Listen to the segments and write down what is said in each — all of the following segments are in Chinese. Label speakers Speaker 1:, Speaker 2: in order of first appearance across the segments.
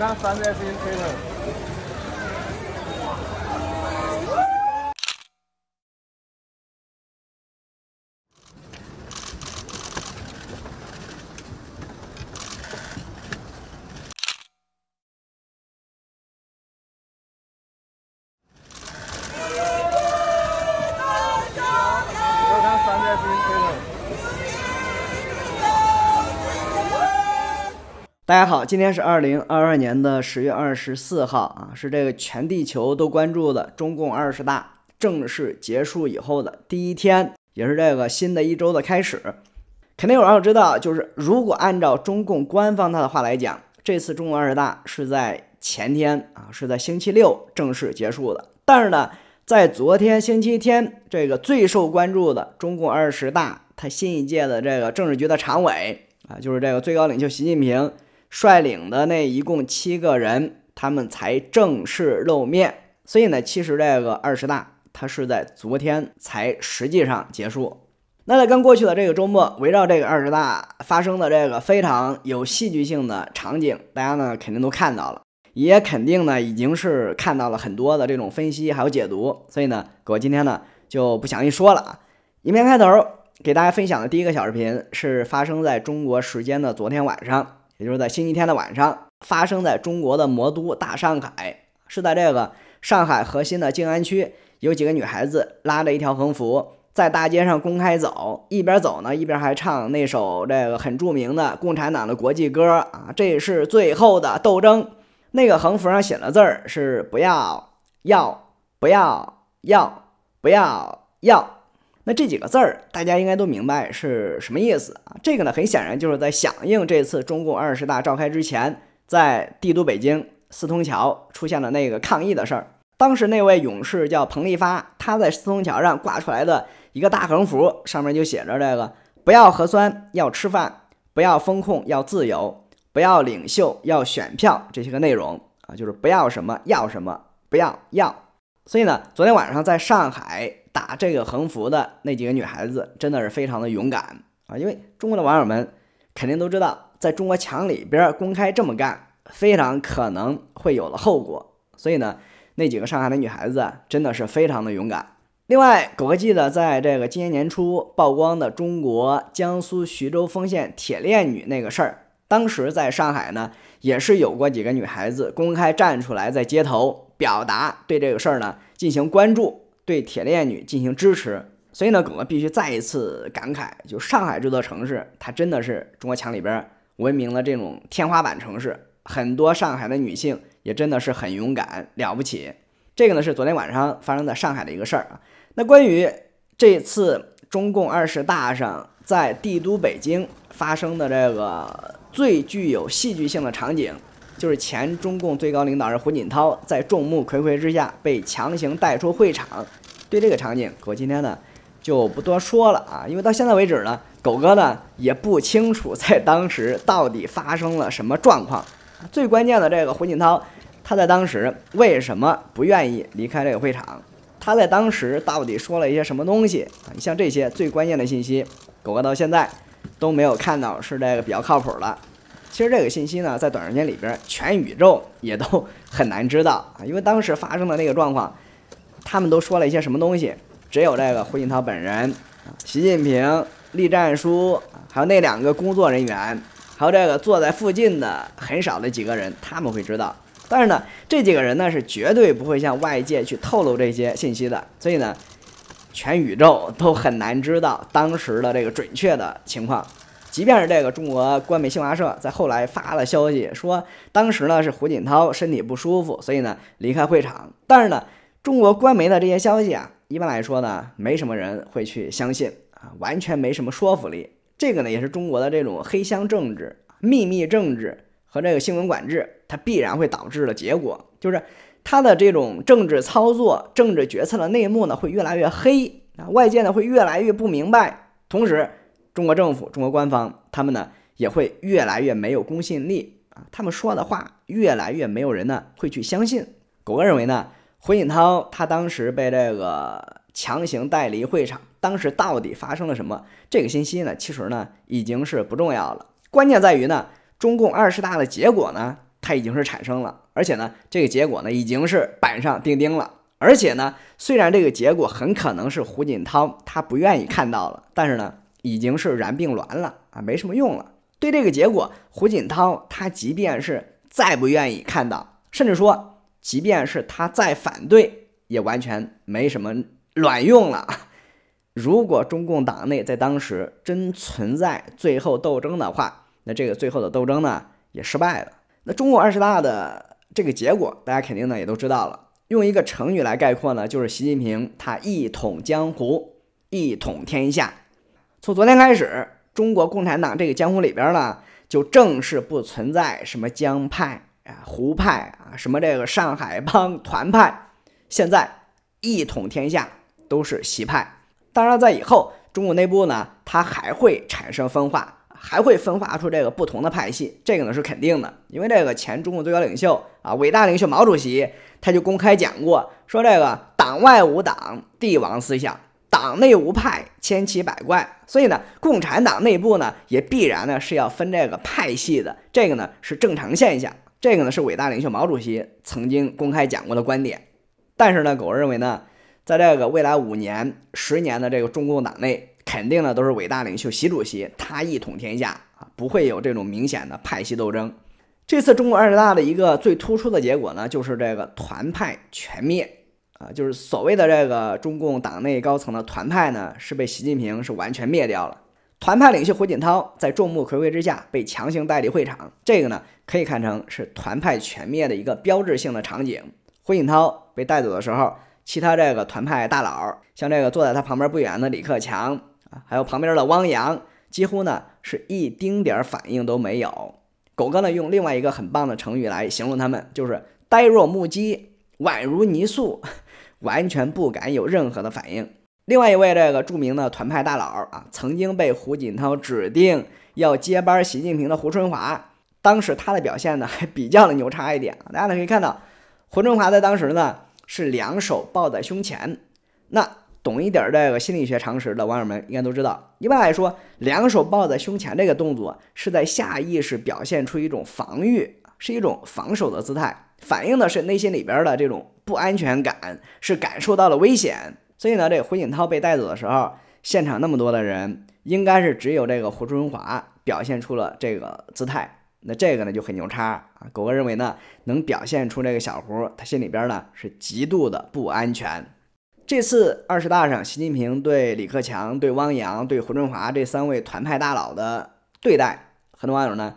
Speaker 1: 看三 S 自行车。大家好，今天是二零二二年的十月二十四号啊，是这个全地球都关注的中共二十大正式结束以后的第一天，也是这个新的一周的开始。肯定有网友知道，就是如果按照中共官方他的话来讲，这次中共二十大是在前天啊，是在星期六正式结束的。但是呢，在昨天星期天，这个最受关注的中共二十大，他新一届的这个政治局的常委啊，就是这个最高领袖习近平。率领的那一共七个人，他们才正式露面。所以呢，其实这个二十大，它是在昨天才实际上结束。那在刚过去的这个周末，围绕这个二十大发生的这个非常有戏剧性的场景，大家呢肯定都看到了，也肯定呢已经是看到了很多的这种分析还有解读。所以呢，我今天呢就不详细说了啊。影片开头给大家分享的第一个小视频，是发生在中国时间的昨天晚上。也就是在星期天的晚上，发生在中国的魔都大上海，是在这个上海核心的静安区，有几个女孩子拉着一条横幅，在大街上公开走，一边走呢，一边还唱那首这个很著名的共产党的国际歌啊，这是最后的斗争。那个横幅上写的字儿是不要要不要要不要要。那这几个字儿，大家应该都明白是什么意思啊？这个呢，很显然就是在响应这次中共二十大召开之前，在帝都北京四通桥出现的那个抗议的事儿。当时那位勇士叫彭立发，他在四通桥上挂出来的一个大横幅，上面就写着这个“不要核酸，要吃饭；不要风控，要自由；不要领袖，要选票”这些个内容啊，就是不要什么，要什么，不要要。所以呢，昨天晚上在上海。打这个横幅的那几个女孩子真的是非常的勇敢啊！因为中国的网友们肯定都知道，在中国墙里边公开这么干，非常可能会有了后果。所以呢，那几个上海的女孩子真的是非常的勇敢。另外，狗哥记得在这个今年年初曝光的中国江苏徐州丰县铁链女那个事儿，当时在上海呢也是有过几个女孩子公开站出来，在街头表达对这个事儿呢进行关注。对铁链女进行支持，所以呢，哥哥必须再一次感慨，就上海这座城市，它真的是中国强里边闻名的这种天花板城市。很多上海的女性也真的是很勇敢，了不起。这个呢是昨天晚上发生在上海的一个事儿啊。那关于这次中共二十大上在帝都北京发生的这个最具有戏剧性的场景。就是前中共最高领导人胡锦涛在众目睽睽之下被强行带出会场，对这个场景，我今天呢就不多说了啊，因为到现在为止呢，狗哥呢也不清楚在当时到底发生了什么状况。最关键的这个胡锦涛，他在当时为什么不愿意离开这个会场？他在当时到底说了一些什么东西啊？像这些最关键的信息，狗哥到现在都没有看到，是这个比较靠谱的。其实这个信息呢，在短时间里边，全宇宙也都很难知道啊，因为当时发生的那个状况，他们都说了一些什么东西，只有这个胡锦涛本人、习近平、栗战书，还有那两个工作人员，还有这个坐在附近的很少的几个人，他们会知道。但是呢，这几个人呢，是绝对不会向外界去透露这些信息的，所以呢，全宇宙都很难知道当时的这个准确的情况。即便是这个中国官媒新华社在后来发了消息说，当时呢是胡锦涛身体不舒服，所以呢离开会场。但是呢，中国官媒的这些消息啊，一般来说呢，没什么人会去相信啊，完全没什么说服力。这个呢，也是中国的这种黑箱政治、秘密政治和这个新闻管制，它必然会导致的结果，就是它的这种政治操作、政治决策的内幕呢会越来越黑啊，外界呢会越来越不明白，同时。中国政府、中国官方，他们呢也会越来越没有公信力啊！他们说的话越来越没有人呢会去相信。狗哥认为呢，胡锦涛他当时被这个强行带离会场，当时到底发生了什么？这个信息呢，其实呢已经是不重要了。关键在于呢，中共二十大的结果呢，它已经是产生了，而且呢，这个结果呢已经是板上钉钉了。而且呢，虽然这个结果很可能是胡锦涛他不愿意看到了，但是呢。已经是然并卵了啊，没什么用了。对这个结果，胡锦涛他即便是再不愿意看到，甚至说，即便是他再反对，也完全没什么卵用了。如果中共党内在当时真存在最后斗争的话，那这个最后的斗争呢，也失败了。那中共二十大的这个结果，大家肯定呢也都知道了。用一个成语来概括呢，就是习近平他一统江湖，一统天下。从昨天开始，中国共产党这个江湖里边呢，就正式不存在什么江派啊、湖派啊，什么这个上海帮团派，现在一统天下都是习派。当然，在以后中国内部呢，它还会产生分化，还会分化出这个不同的派系，这个呢是肯定的。因为这个前中国最高领袖啊，伟大领袖毛主席，他就公开讲过，说这个党外无党，帝王思想。党内无派，千奇百怪，所以呢，共产党内部呢也必然呢是要分这个派系的，这个呢是正常现象，这个呢是伟大领袖毛主席曾经公开讲过的观点。但是呢，狗认为呢，在这个未来五年、十年的这个中共党内，肯定呢都是伟大领袖习主席他一统天下啊，不会有这种明显的派系斗争。这次中国二十大的一个最突出的结果呢，就是这个团派全灭。啊，就是所谓的这个中共党内高层的团派呢，是被习近平是完全灭掉了。团派领袖胡锦涛在众目睽睽之下被强行带离会场，这个呢可以看成是团派全灭的一个标志性的场景。胡锦涛被带走的时候，其他这个团派大佬，像这个坐在他旁边不远的李克强啊，还有旁边的汪洋，几乎呢是一丁点反应都没有。狗哥呢用另外一个很棒的成语来形容他们，就是呆若木鸡，宛如泥塑。完全不敢有任何的反应。另外一位这个著名的团派大佬啊，曾经被胡锦涛指定要接班习近平的胡春华，当时他的表现呢还比较的牛叉一点。大家呢可以看到，胡春华在当时呢是两手抱在胸前。那懂一点这个心理学常识的网友们应该都知道，一般来说，两手抱在胸前这个动作是在下意识表现出一种防御，是一种防守的姿态。反映的是内心里边的这种不安全感，是感受到了危险。所以呢，这胡锦涛被带走的时候，现场那么多的人，应该是只有这个胡春华表现出了这个姿态。那这个呢就很牛叉啊！狗哥认为呢，能表现出这个小胡，他心里边呢是极度的不安全。这次二十大上，习近平对李克强、对汪洋、对胡春华这三位团派大佬的对待，很多网友呢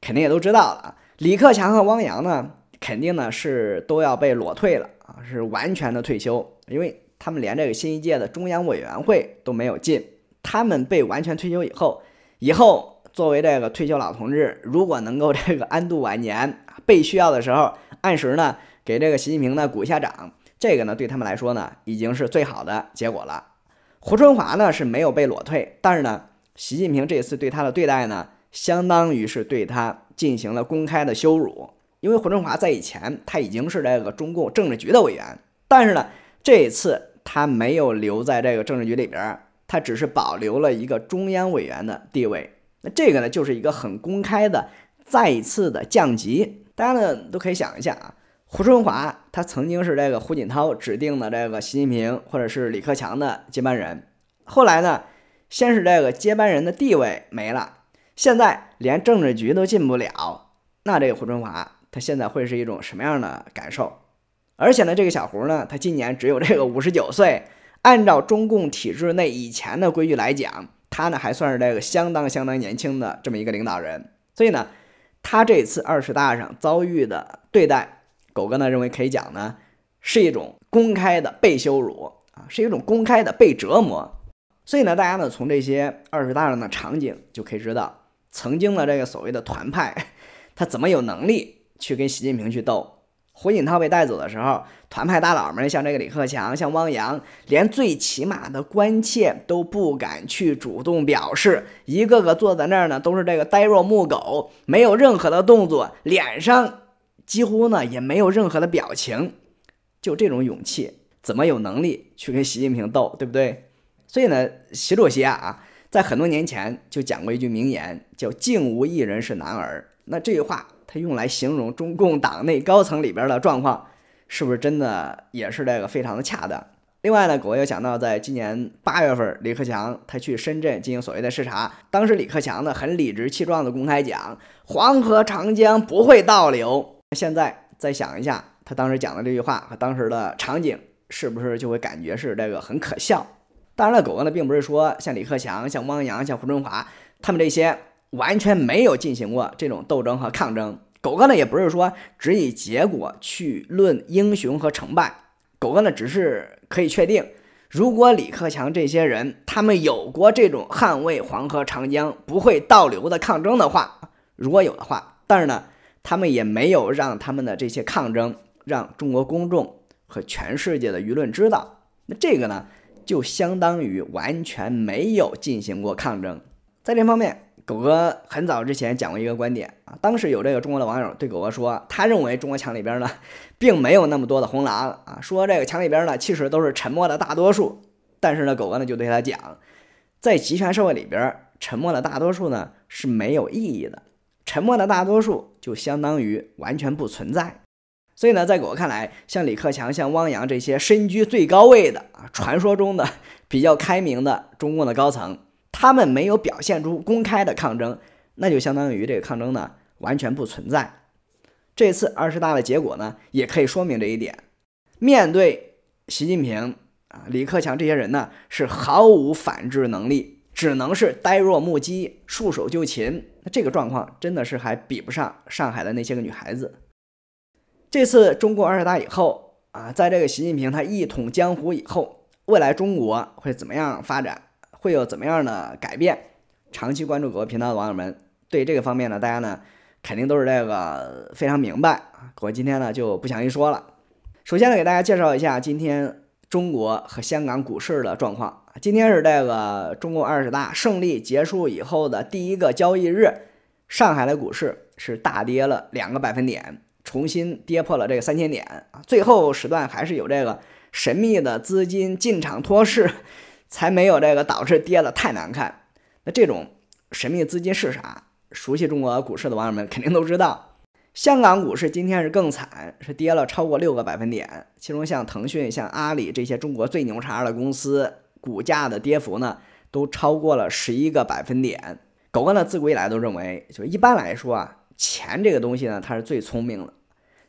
Speaker 1: 肯定也都知道了。李克强和汪洋呢。肯定呢是都要被裸退了啊，是完全的退休，因为他们连这个新一届的中央委员会都没有进。他们被完全退休以后，以后作为这个退休老同志，如果能够这个安度晚年，被需要的时候按时呢给这个习近平呢鼓一下掌，这个呢对他们来说呢已经是最好的结果了。胡春华呢是没有被裸退，但是呢，习近平这次对他的对待呢，相当于是对他进行了公开的羞辱。因为胡春华在以前，他已经是这个中共政治局的委员，但是呢，这一次他没有留在这个政治局里边儿，他只是保留了一个中央委员的地位。那这个呢，就是一个很公开的再一次的降级。大家呢都可以想一下啊，胡春华他曾经是这个胡锦涛指定的这个习近平或者是李克强的接班人，后来呢，先是这个接班人的地位没了，现在连政治局都进不了，那这个胡春华。他现在会是一种什么样的感受？而且呢，这个小胡呢，他今年只有这个五十九岁。按照中共体制内以前的规矩来讲，他呢还算是这个相当相当年轻的这么一个领导人。所以呢，他这次二十大上遭遇的对待，狗哥呢认为可以讲呢，是一种公开的被羞辱啊，是一种公开的被折磨。所以呢，大家呢从这些二十大上的场景就可以知道，曾经的这个所谓的团派，他怎么有能力？去跟习近平去斗，胡锦涛被带走的时候，团派大佬们像这个李克强、像汪洋，连最起码的关切都不敢去主动表示，一个个坐在那儿呢，都是这个呆若木狗，没有任何的动作，脸上几乎呢也没有任何的表情，就这种勇气，怎么有能力去跟习近平斗，对不对？所以呢，习主席啊，在很多年前就讲过一句名言，叫“竟无一人是男儿”，那这句话。他用来形容中共党内高层里边的状况，是不是真的也是这个非常的恰当？另外呢，狗哥又想到，在今年八月份，李克强他去深圳进行所谓的视察，当时李克强呢很理直气壮的公开讲，黄河长江不会倒流。现在再想一下，他当时讲的这句话和当时的场景，是不是就会感觉是这个很可笑？当然了，狗哥呢并不是说像李克强、像汪洋、像胡春华他们这些。完全没有进行过这种斗争和抗争。狗哥呢，也不是说只以结果去论英雄和成败。狗哥呢，只是可以确定，如果李克强这些人他们有过这种捍卫黄河长江不会倒流的抗争的话，如果有的话，但是呢，他们也没有让他们的这些抗争让中国公众和全世界的舆论知道。那这个呢，就相当于完全没有进行过抗争。在这方面。狗哥很早之前讲过一个观点啊，当时有这个中国的网友对狗哥说，他认为中国墙里边呢，并没有那么多的红狼啊，说这个墙里边呢，其实都是沉默的大多数。但是呢，狗哥呢就对他讲，在集权社会里边，沉默的大多数呢是没有意义的，沉默的大多数就相当于完全不存在。所以呢，在狗哥看来，像李克强、像汪洋这些身居最高位的啊，传说中的比较开明的中共的高层。他们没有表现出公开的抗争，那就相当于这个抗争呢完全不存在。这次二十大的结果呢，也可以说明这一点。面对习近平啊，李克强这些人呢，是毫无反制能力，只能是呆若木鸡、束手就擒。那这个状况真的是还比不上上海的那些个女孩子。这次中共二十大以后啊，在这个习近平他一统江湖以后，未来中国会怎么样发展？会有怎么样的改变？长期关注国哥频道的网友们对这个方面呢，大家呢肯定都是这个非常明白啊。我今天呢就不详细说了。首先呢，给大家介绍一下今天中国和香港股市的状况。今天是这个中共二十大胜利结束以后的第一个交易日，上海的股市是大跌了两个百分点，重新跌破了这个三千点。啊。最后时段还是有这个神秘的资金进场托市。才没有这个导致跌的太难看。那这种神秘资金是啥？熟悉中国股市的网友们肯定都知道。香港股市今天是更惨，是跌了超过六个百分点。其中像腾讯、像阿里这些中国最牛叉的公司，股价的跌幅呢，都超过了十一个百分点。狗哥呢，自古以来都认为，就一般来说啊，钱这个东西呢，它是最聪明的，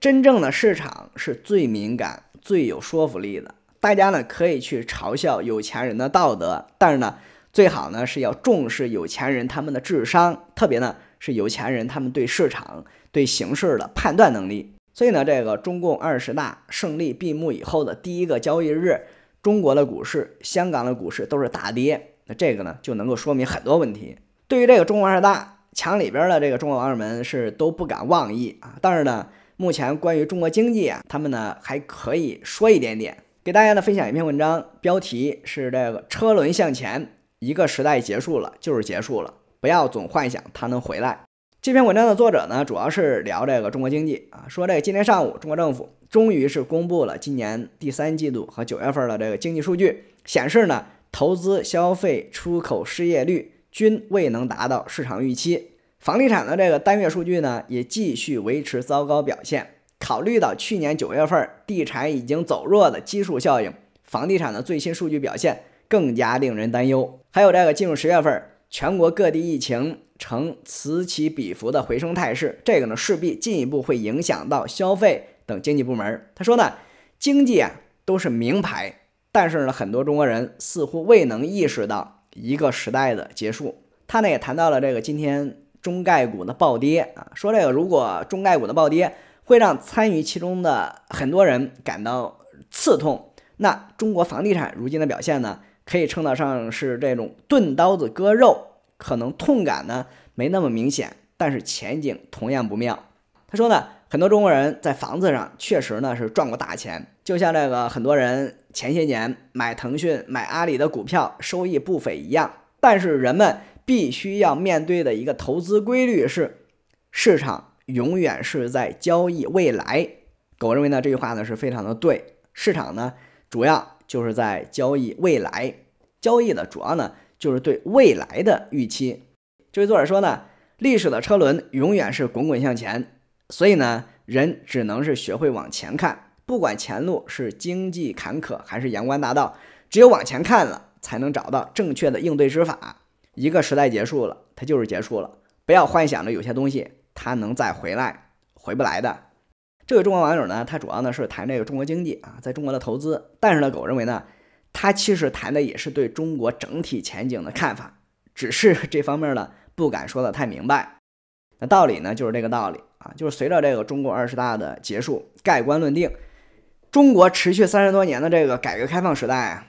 Speaker 1: 真正的市场是最敏感、最有说服力的。大家呢可以去嘲笑有钱人的道德，但是呢，最好呢是要重视有钱人他们的智商，特别呢是有钱人他们对市场、对形势的判断能力。所以呢，这个中共二十大胜利闭幕以后的第一个交易日，中国的股市、香港的股市都是大跌，那这个呢就能够说明很多问题。对于这个中共二十大墙里边的这个中国网友们是都不敢妄议啊，但是呢，目前关于中国经济啊，他们呢还可以说一点点。给大家呢分享一篇文章，标题是这个“车轮向前，一个时代结束了，就是结束了，不要总幻想它能回来”。这篇文章的作者呢，主要是聊这个中国经济啊，说这今天上午，中国政府终于是公布了今年第三季度和九月份的这个经济数据，显示呢，投资、消费、出口、失业率均未能达到市场预期，房地产的这个单月数据呢，也继续维持糟糕表现。考虑到去年九月份地产已经走弱的基数效应，房地产的最新数据表现更加令人担忧。还有这个进入十月份，全国各地疫情呈此起彼伏的回升态势，这个呢势必进一步会影响到消费等经济部门。他说呢，经济啊都是名牌，但是呢很多中国人似乎未能意识到一个时代的结束。他呢也谈到了这个今天中概股的暴跌啊，说这个如果中概股的暴跌。会让参与其中的很多人感到刺痛。那中国房地产如今的表现呢？可以称得上是这种钝刀子割肉，可能痛感呢没那么明显，但是前景同样不妙。他说呢，很多中国人在房子上确实呢是赚过大钱，就像那个很多人前些年买腾讯、买阿里的股票，收益不菲一样。但是人们必须要面对的一个投资规律是，市场。永远是在交易未来，狗认为呢这句话呢是非常的对。市场呢主要就是在交易未来，交易的主要呢就是对未来的预期。这位作者说呢，历史的车轮永远是滚滚向前，所以呢人只能是学会往前看，不管前路是荆棘坎坷还是阳关大道，只有往前看了才能找到正确的应对之法。一个时代结束了，它就是结束了，不要幻想着有些东西。他能再回来，回不来的。这位中国网友呢，他主要呢是谈这个中国经济啊，在中国的投资。但是呢，狗认为呢，他其实谈的也是对中国整体前景的看法，只是这方面呢不敢说的太明白。那道理呢就是这个道理啊，就是随着这个中国二十大的结束，盖棺论定，中国持续三十多年的这个改革开放时代，啊，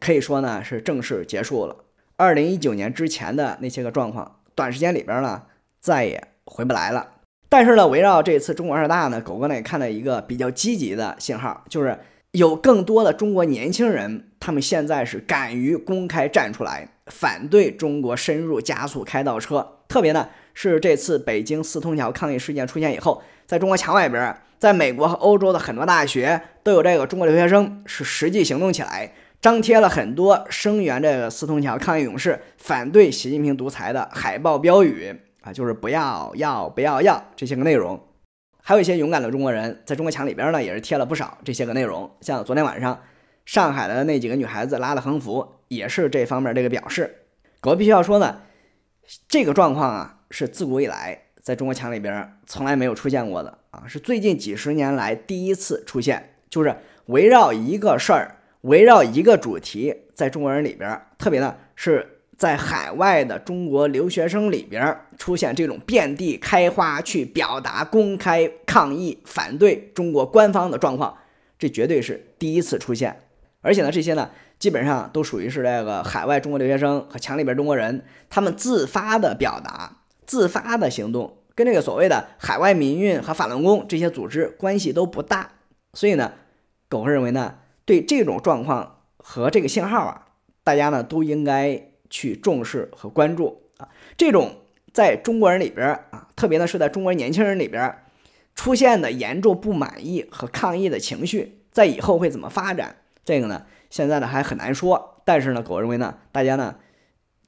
Speaker 1: 可以说呢是正式结束了。二零一九年之前的那些个状况，短时间里边呢再也。回不来了。但是呢，围绕这次中国二大呢，狗哥呢也看到一个比较积极的信号，就是有更多的中国年轻人，他们现在是敢于公开站出来反对中国深入加速开倒车。特别呢，是这次北京四通桥抗议事件出现以后，在中国墙外边，在美国和欧洲的很多大学都有这个中国留学生是实际行动起来，张贴了很多声援这个四通桥抗议勇士、反对习近平独裁的海报标语。啊，就是不要要不要要这些个内容，还有一些勇敢的中国人，在中国墙里边呢，也是贴了不少这些个内容。像昨天晚上，上海的那几个女孩子拉的横幅，也是这方面这个表示。我必须要说呢，这个状况啊，是自古以来在中国墙里边从来没有出现过的啊，是最近几十年来第一次出现，就是围绕一个事儿，围绕一个主题，在中国人里边，特别呢是。在海外的中国留学生里边出现这种遍地开花、去表达、公开抗议、反对中国官方的状况，这绝对是第一次出现。而且呢，这些呢，基本上都属于是这个海外中国留学生和墙里边中国人他们自发的表达、自发的行动，跟这个所谓的海外民运和法轮功这些组织关系都不大。所以呢，狗哥认为呢，对这种状况和这个信号啊，大家呢都应该。去重视和关注啊，这种在中国人里边啊，特别呢是在中国人年轻人里边出现的严重不满意和抗议的情绪，在以后会怎么发展？这个呢，现在呢还很难说。但是呢，狗认为呢，大家呢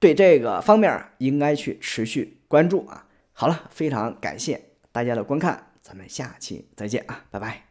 Speaker 1: 对这个方面应该去持续关注啊。好了，非常感谢大家的观看，咱们下期再见啊，拜拜。